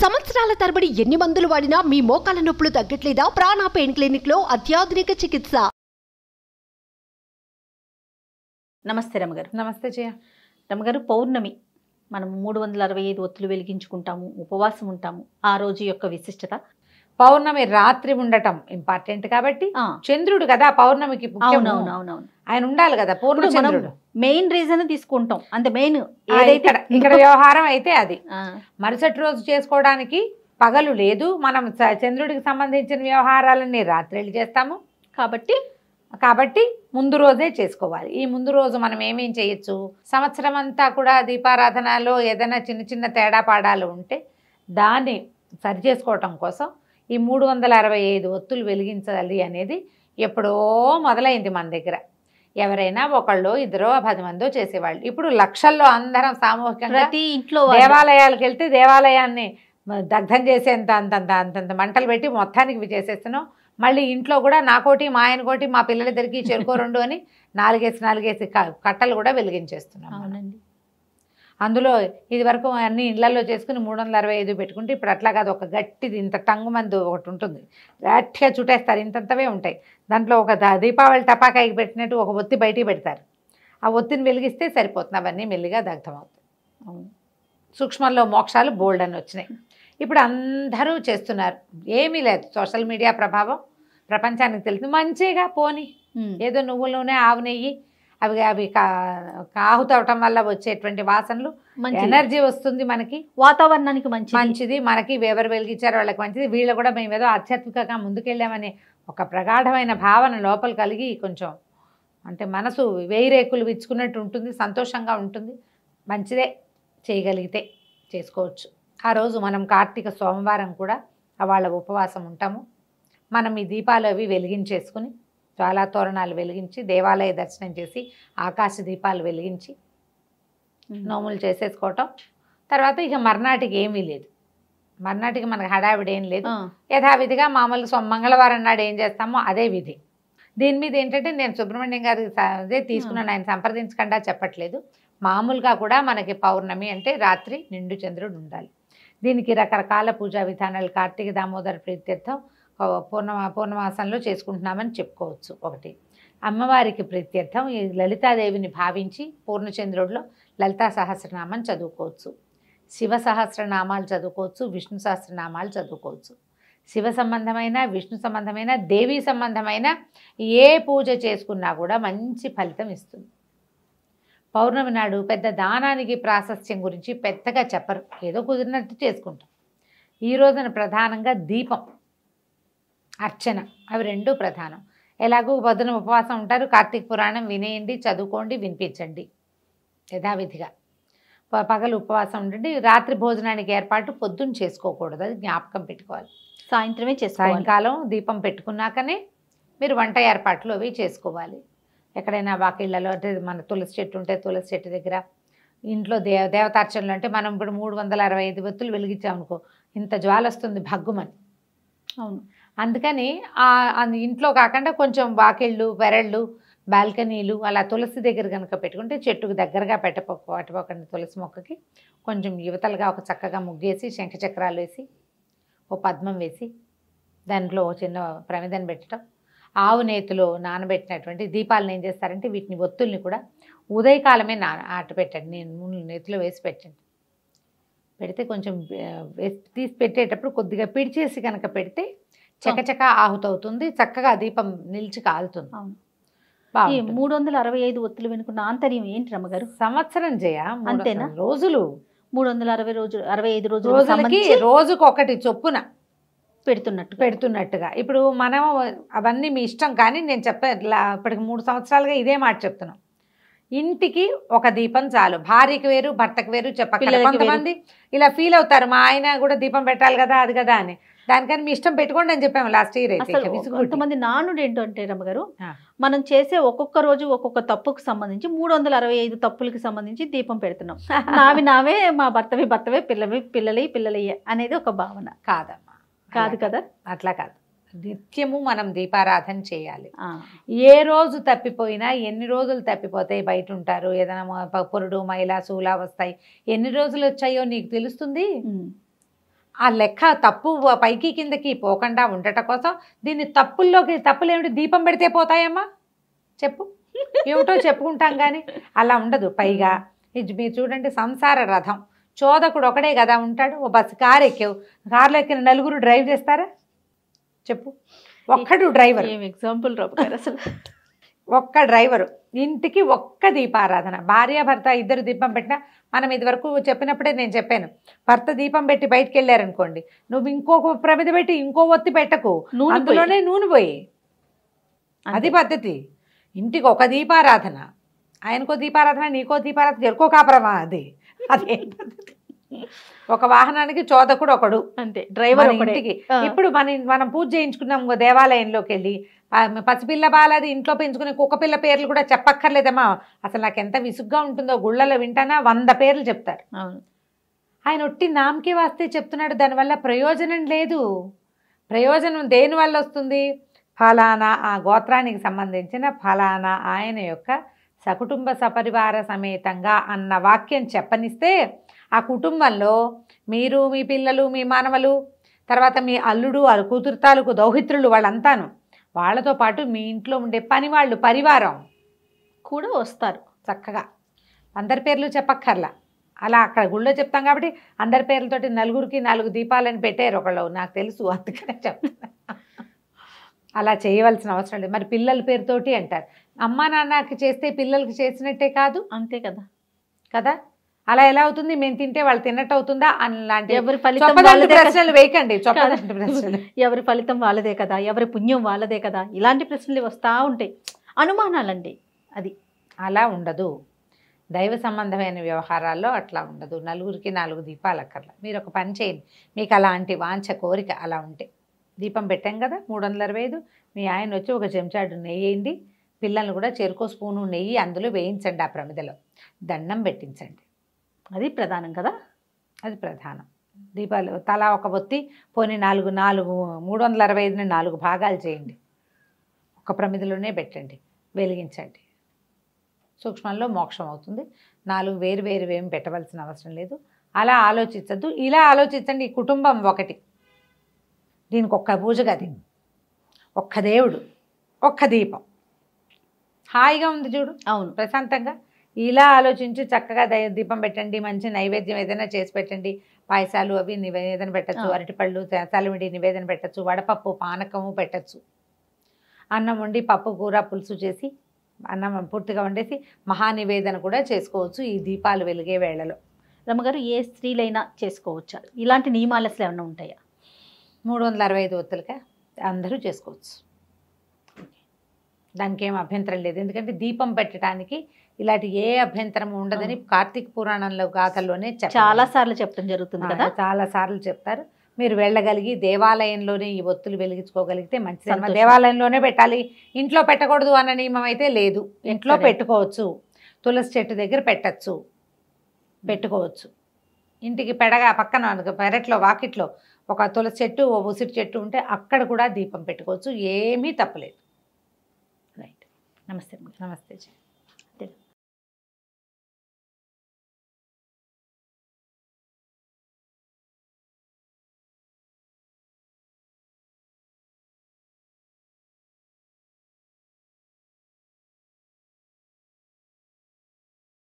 సంవత్సరాల తరబడి ఎన్ని మందులు వాడినా మీ మోకాల నొప్పులు తగ్గట్లేదా ప్రాణ పెయిన్ క్లినిక్ లో అత్యాధునిక చికిత్స నమస్తే రమగారు నమస్తే జయ రమగారు పౌర్ణమి మనం మూడు వందల అరవై ఐదు ఒత్తులు వెలిగించుకుంటాము ఉపవాసం ఉంటాము ఆ రోజు యొక్క విశిష్టత పౌర్ణమి రాత్రి ఉండటం ఇంపార్టెంట్ కాబట్టి చంద్రుడు కదా పౌర్ణమికి ఆయన ఉండాలి కదా పూర్ణ చంద్రుడు మెయిన్ రీజన్ తీసుకుంటాం అంత మెయిన్ ఇక్కడ వ్యవహారం అయితే అది మరుసటి రోజు చేసుకోవడానికి పగలు లేదు మనం చంద్రుడికి సంబంధించిన వ్యవహారాలన్నీ రాత్రి చేస్తాము కాబట్టి కాబట్టి ముందు రోజే చేసుకోవాలి ఈ ముందు రోజు మనం ఏమేం చేయొచ్చు సంవత్సరం అంతా కూడా దీపారాధనలో ఏదైనా చిన్న చిన్న తేడా పాడాలు ఉంటే దాన్ని సరి చేసుకోవటం కోసం ఈ మూడు వందల అరవై ఐదు ఒత్తులు వెలిగించాలి అనేది ఎప్పుడో మొదలైంది మన దగ్గర ఎవరైనా ఒకళ్ళు ఇద్దరో పది మందో చేసేవాళ్ళు ఇప్పుడు లక్షల్లో అందరం సామూహికంగా ప్రతి ఇంట్లో దేవాలయాలకు వెళ్తే దేవాలయాన్ని దగ్ధం చేసేంత అంతంత అంతంత మంటలు పెట్టి మొత్తానికి చేసేస్తున్నాం మళ్ళీ ఇంట్లో కూడా నాకోటి మా ఆయన కోటి మా పిల్లలిద్దరికి చెరుకో రెండు అని నాలుగేసి నాలుగేసి కట్టలు కూడా వెలిగించేస్తున్నాం అవునండి అందులో ఇది వరకు అన్ని ఇళ్లలో చేసుకుని మూడు వందల అరవై ఐదు పెట్టుకుంటే ఇప్పుడు అట్లా కాదు ఒక గట్టిది ఇంత టంగు మందు ఒకటి ఉంటుంది గట్టిగా చుట్టేస్తారు ఇంతంతవే ఉంటాయి దాంట్లో ఒక దీపావళి టపాకాయకి పెట్టినట్టు ఒక ఒత్తి బయటికి పెడతారు ఆ ఒత్తిని వెలిగిస్తే సరిపోతుంది అవన్నీ మెల్లిగా దగ్ధమవుతాయి సూక్ష్మంలో మోక్షాలు బోల్డ్ అని వచ్చినాయి ఇప్పుడు అందరూ చేస్తున్నారు ఏమీ లేదు సోషల్ మీడియా ప్రభావం ప్రపంచానికి తెలుసు మంచిగా పోని ఏదో నువ్వులోనే ఆవు నెయ్యి అవి అవి కాహుతవటం వల్ల వచ్చేటువంటి వాసనలు ఎనర్జీ వస్తుంది మనకి వాతావరణానికి మంచి మంచిది మనకి ఎవరు వెలిగించారు వాళ్ళకి మంచిది వీళ్ళు కూడా మేము ఏదో ఆధ్యాత్మికంగా ముందుకెళ్ళామనే ఒక ప్రగాఢమైన భావన లోపల కలిగి కొంచెం అంటే మనసు వేయి రేకులు విచ్చుకున్నట్టు ఉంటుంది సంతోషంగా ఉంటుంది మంచిదే చేయగలిగితే చేసుకోవచ్చు ఆ రోజు మనం కార్తీక సోమవారం కూడా వాళ్ళ ఉపవాసం ఉంటాము మనం ఈ దీపాలు అవి వెలిగించేసుకుని జ్వాలా తోరణాలు వెలిగించి దేవాలయ దర్శనం చేసి ఆకాశ దీపాలు వెలిగించి నోములు చేసేసుకోవటం తర్వాత ఇక మర్నాటికి ఏమీ లేదు మర్నాటికి మనకు హడావిడి ఏం లేదు యథావిధిగా మామూలు సో మంగళవారం నాడు ఏం చేస్తామో అదే విధి దీని మీద ఏంటంటే నేను సుబ్రహ్మణ్యం గారి అదే తీసుకున్నాను ఆయన సంప్రదించకుండా చెప్పట్లేదు మామూలుగా కూడా మనకి పౌర్ణమి అంటే రాత్రి నిండు చంద్రుడు ఉండాలి దీనికి రకరకాల పూజా విధానాలు కార్తీక దామోదర ప్రీత్యర్థం పూర్ణమా పూర్ణమాసంలో చేసుకుంటున్నామని చెప్పుకోవచ్చు ఒకటి అమ్మవారికి ప్రత్యర్థం ఈ లలితాదేవిని భావించి పూర్ణచంద్రుడిలో లలితా సహస్రనామం చదువుకోవచ్చు శివ సహస్రనామాలు చదువుకోవచ్చు విష్ణు సహస్రనామాలు చదువుకోవచ్చు శివ సంబంధమైన విష్ణు సంబంధమైన దేవి సంబంధమైన ఏ పూజ చేసుకున్నా కూడా మంచి ఫలితం ఇస్తుంది పౌర్ణమి నాడు పెద్ద దానానికి ప్రాశస్త్యం గురించి పెద్దగా చెప్పరు ఏదో కుదిరినట్టు చేసుకుంటాం ఈ రోజున ప్రధానంగా దీపం అర్చన అవి రెండు ప్రధానం ఎలాగూ పొద్దున ఉపవాసం ఉంటారు కార్తీక పురాణం వినేయండి చదువుకోండి వినిపించండి యథావిధిగా పగలు ఉపవాసం ఉండండి రాత్రి భోజనానికి ఏర్పాటు పొద్దున్న చేసుకోకూడదు అది జ్ఞాపకం పెట్టుకోవాలి సాయంత్రమే చేసి సాయంకాలం దీపం పెట్టుకున్నాకనే మీరు వంట ఏర్పాట్లు అవి చేసుకోవాలి ఎక్కడైనా వాకిళ్ళలో అంటే మన తులసి చెట్టు ఉంటే తులసి చెట్టు దగ్గర ఇంట్లో దేవ దేవతార్చనలు అంటే మనం ఇప్పుడు మూడు వందల అరవై ఐదు వెలుగించాం అనుకో ఇంత జ్వాలొస్తుంది భగ్గుమని అవును అందుకని ఇంట్లో కాకుండా కొంచెం వాకిళ్ళు పెరళ్ళు బాల్కనీలు అలా తులసి దగ్గర కనుక పెట్టుకుంటే చెట్టుకు దగ్గరగా పెట్టపో పెట్టపోకండి తులసి మొక్కకి కొంచెం యువతలుగా ఒక చక్కగా ముగ్గేసి శంఖచక్రాలు వేసి ఓ పద్మం వేసి దాంట్లో చిన్న ప్రమిదం పెట్టడం ఆవు నేతిలో నానబెట్టినటువంటి దీపాలను ఏం చేస్తారంటే వీటిని ఒత్తుల్ని కూడా ఉదయకాలమే నా ఆట పెట్టండి నేను నూనె నేతిలో వేసి పెట్టండి పెడితే కొంచెం తీసి పెట్టేటప్పుడు కొద్దిగా పిడిచేసి కనుక పెడితే చకచక ఆహుతవుతుంది చక్కగా దీపం నిలిచి కాలుతుంది మూడు వందల అరవై ఐదు ఒత్తులు వెనుకున్న ఆంతర్యం ఏంటి రమ్మగారు సంవత్సరం జయ అంతేనా రోజులు మూడు వందల అరవై రోజులు అరవై ఐదు రోజు రోజులకి రోజుకు ఒకటి చొప్పున పెడుతున్నట్టు పెడుతున్నట్టుగా ఇప్పుడు మనం అవన్నీ మీ ఇష్టం కానీ నేను చెప్తా ఇప్పటికి మూడు సంవత్సరాలుగా ఇదే మాట చెప్తున్నాం ఇంటికి ఒక దీపం చాలు భార్యకి వేరు భర్తకు వేరు చెప్పక కొంతమంది ఇలా ఫీల్ అవుతారు మా ఆయన కూడా దీపం పెట్టాలి కదా అది కదా అని దానికని మీ ఇష్టం పెట్టుకోండి అని చెప్పాము లాస్ట్ ఇయర్ కొంతమంది నానుడు ఏంటంటే రమ్మగారు మనం చేసే ఒక్కొక్క రోజు ఒక్కొక్క తప్పుకు సంబంధించి మూడు వందల అరవై ఐదు తప్పులకు సంబంధించి దీపం పెడుతున్నాం నావి నావే మా భర్తవి భర్తవే పిల్లవి పిల్లలి పిల్లలయ్యి అనేది ఒక భావన కాదమ్మా కాదు కదా అట్లా కాదు నిత్యము మనం దీపారాధన చేయాలి ఏ రోజు తప్పిపోయినా ఎన్ని రోజులు తప్పిపోతాయి బయట ఉంటారు ఏదైనా పొరుడు మైలా సూలా వస్తాయి ఎన్ని రోజులు వచ్చాయో నీకు తెలుస్తుంది ఆ లెక్క తప్పు పైకి కిందకి పోకుండా ఉండటం కోసం దీన్ని తప్పుల్లోకి తప్పులు ఏమిటి దీపం పెడితే పోతాయమ్మా చెప్పు ఏమిటో చెప్పుకుంటాం కానీ అలా ఉండదు పైగా మీరు చూడండి సంసార రథం చోదకుడు ఒకడే కదా ఉంటాడు ఓ బస్సు కారు ఎక్కావు కారులో ఎక్కిన నలుగురు డ్రైవ్ చేస్తారా చెప్పు ఒక్కడు డ్రైవర్ ఎగ్జాంపుల్ అసలు ఒక్క డ్రైవరు ఇంటికి ఒక్క దీపారాధన భార్యాభర్త ఇద్దరు దీపం పెట్టినా మనం ఇదివరకు చెప్పినప్పుడే నేను చెప్పాను భర్త దీపం పెట్టి బయటికి వెళ్ళారనుకోండి నువ్వు ఇంకో ప్రమిద పెట్టి ఇంకో ఒత్తి పెట్టకు అందులోనే నూనె పోయి అది పద్ధతి ఇంటికి ఒక దీపారాధన ఆయనకో దీపారాధన నీకో దీపారాధన ఎరుకో కాపురమా అది అదే పద్ధతి ఒక వాహనానికి చోదకుడు ఒకడు అంతే డ్రైవర్ ఒకటికి ఇప్పుడు మన మనం పూజ చేయించుకున్నాం దేవాలయంలోకి వెళ్ళి పసిపిల్ల బాలది ఇంట్లో పెంచుకునే కుక్క పిల్ల పేర్లు కూడా చెప్పక్కర్లేదమ్మా అసలు నాకు ఎంత విసుగ్గా ఉంటుందో గుళ్ళలో వింటానా వంద పేర్లు చెప్తారు ఆయన ఒట్టి నామకే వాస్తే చెప్తున్నాడు దానివల్ల ప్రయోజనం లేదు ప్రయోజనం దేని వల్ల వస్తుంది ఫలానా ఆ గోత్రానికి సంబంధించిన ఫలానా ఆయన యొక్క సకుటుంబ సపరివార సమేతంగా అన్న వాక్యం చెప్పనిస్తే ఆ కుటుంబంలో మీరు మీ పిల్లలు మీ మానవలు తర్వాత మీ అల్లుడు వాళ్ళ కూతురు తాలూకు దౌహిత్రులు వాళ్ళంతాను వాళ్ళతో పాటు మీ ఇంట్లో ఉండే పని వాళ్ళు పరివారం కూడా వస్తారు చక్కగా అందరి పేర్లు చెప్పక్కర్లా అలా అక్కడ గుళ్ళో చెప్తాం కాబట్టి అందరి పేర్లతోటి నలుగురికి నాలుగు దీపాలని పెట్టారు ఒకళ్ళు నాకు తెలుసు అందుకనే చెప్తా అలా చేయవలసిన అవసరం లేదు మరి పిల్లల పేరుతోటి అంటారు అమ్మా నాన్నకి చేస్తే పిల్లలకి చేసినట్టే కాదు అంతే కదా కదా అలా ఎలా అవుతుంది మేము తింటే వాళ్ళు తిన్నట్టు అవుతుందా అని ఎవరి ఫలితం ప్రశ్నలు వేయకండి ప్రశ్నలు ఎవరి ఫలితం వాళ్ళదే కదా ఎవరి పుణ్యం వాళ్ళదే కదా ఇలాంటి ప్రశ్నలు వస్తూ ఉంటాయి అనుమానాలండి అది అలా ఉండదు దైవ సంబంధమైన వ్యవహారాల్లో అట్లా ఉండదు నలుగురికి నాలుగు దీపాలు అక్కర్ల మీరు ఒక పని చేయండి మీకు అలాంటి వాంఛ కోరిక అలా ఉంటే దీపం పెట్టాం కదా మూడు వందల అరవై ఐదు మీ ఆయన వచ్చి ఒక చెంచాడు నెయ్యి వేయండి పిల్లల్ని కూడా చెరుకో స్పూను నెయ్యి అందులో వేయించండి ఆ ప్రమిదలో దండం పెట్టించండి అది ప్రధానం కదా అది ప్రధానం దీపాలు తలా ఒక ఒత్తి పోనీ నాలుగు నాలుగు మూడు వందల అరవై ఐదుని నాలుగు భాగాలు చేయండి ఒక ప్రమిదిలోనే పెట్టండి వెలిగించండి సూక్ష్మంలో మోక్షం అవుతుంది నాలుగు వేరు వేరు ఏమి పెట్టవలసిన అవసరం లేదు అలా ఆలోచించద్దు ఇలా ఆలోచించండి కుటుంబం ఒకటి దీనికి ఒక్క పూజ గది ఒక్క దేవుడు ఒక్క దీపం హాయిగా ఉంది చూడు అవును ప్రశాంతంగా ఇలా ఆలోచించి చక్కగా దీపం పెట్టండి మంచి నైవేద్యం ఏదైనా చేసి పెట్టండి పాయసాలు అవి నివేదన పెట్టచ్చు అరటిపళ్ళు తలమిడి నివేదన పెట్టచ్చు వడపప్పు పానకము పెట్టచ్చు అన్నం వండి పప్పు కూర పులుసు చేసి అన్నం పూర్తిగా వండేసి మహానివేదన కూడా చేసుకోవచ్చు ఈ దీపాలు వెలిగే వేళలో రమ్మగారు ఏ స్త్రీలైనా చేసుకోవచ్చా ఇలాంటి నియమాలు అసలు ఏమైనా ఉంటాయా మూడు వందల అరవై ఐదు ఒత్తులుగా అందరూ చేసుకోవచ్చు దానికి ఏం అభ్యంతరం లేదు ఎందుకంటే దీపం పెట్టడానికి ఇలాంటి ఏ అభ్యంతరం ఉండదని కార్తీక పురాణంలో గాథల్లోనే చాలా సార్లు చెప్పడం జరుగుతుంది కదా చాలా సార్లు చెప్తారు మీరు వెళ్ళగలిగి దేవాలయంలోనే ఈ ఒత్తులు వెలిగించుకోగలిగితే మంచిది దేవాలయంలోనే పెట్టాలి ఇంట్లో పెట్టకూడదు అన్న నియమం అయితే లేదు ఇంట్లో పెట్టుకోవచ్చు తులసి చెట్టు దగ్గర పెట్టచ్చు పెట్టుకోవచ్చు ఇంటికి పెడగా పక్కన పెరట్లో వాకిట్లో ఒక తులసి చెట్టు ఓ ఉసిరి చెట్టు ఉంటే అక్కడ కూడా దీపం పెట్టుకోవచ్చు ఏమీ తప్పలేదు రైట్ నమస్తే నమస్తే